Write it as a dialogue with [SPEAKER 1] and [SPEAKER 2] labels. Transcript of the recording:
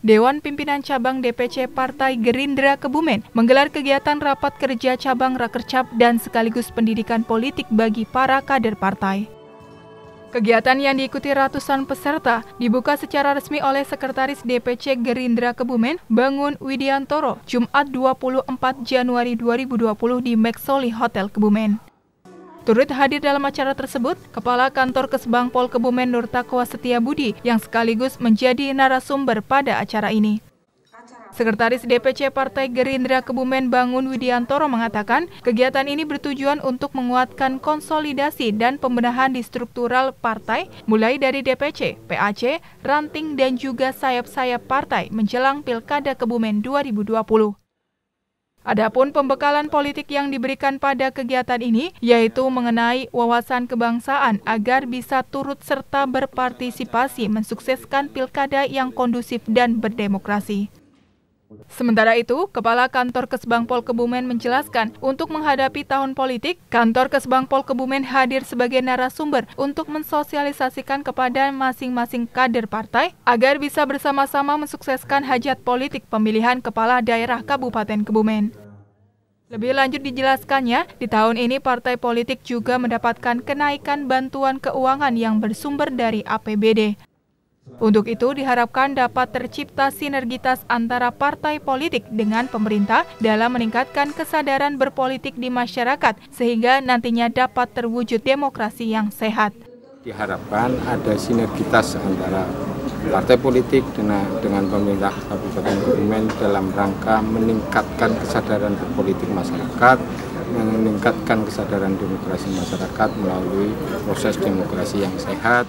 [SPEAKER 1] Dewan Pimpinan Cabang DPC Partai Gerindra Kebumen menggelar kegiatan rapat kerja cabang Rakercap dan sekaligus pendidikan politik bagi para kader partai. Kegiatan yang diikuti ratusan peserta dibuka secara resmi oleh Sekretaris DPC Gerindra Kebumen, Bangun Widiantoro, Jumat 24 Januari 2020 di Maxoli Hotel Kebumen. Turut hadir dalam acara tersebut, Kepala Kantor Kesbang Pol Kebumen Nur Takwa Budi yang sekaligus menjadi narasumber pada acara ini. Sekretaris DPC Partai Gerindra Kebumen Bangun Widiantoro mengatakan, kegiatan ini bertujuan untuk menguatkan konsolidasi dan pembenahan di struktural partai, mulai dari DPC, PAC, ranting, dan juga sayap-sayap partai menjelang Pilkada Kebumen 2020. Adapun pembekalan politik yang diberikan pada kegiatan ini yaitu mengenai wawasan kebangsaan agar bisa turut serta berpartisipasi mensukseskan pilkada yang kondusif dan berdemokrasi. Sementara itu, Kepala Kantor Kesbangpol Kebumen menjelaskan, untuk menghadapi tahun politik, Kantor Kesbangpol Kebumen hadir sebagai narasumber untuk mensosialisasikan kepada masing-masing kader partai agar bisa bersama-sama mensukseskan hajat politik pemilihan kepala daerah Kabupaten Kebumen. Lebih lanjut dijelaskannya, di tahun ini partai politik juga mendapatkan kenaikan bantuan keuangan yang bersumber dari APBD. Untuk itu diharapkan dapat tercipta sinergitas antara partai politik dengan pemerintah dalam meningkatkan kesadaran berpolitik di masyarakat sehingga nantinya dapat terwujud demokrasi yang sehat.
[SPEAKER 2] Diharapkan ada sinergitas antara partai politik dengan, dengan pemerintah Kabupaten Kebumen dalam rangka meningkatkan kesadaran berpolitik masyarakat, meningkatkan kesadaran demokrasi masyarakat melalui proses demokrasi yang sehat.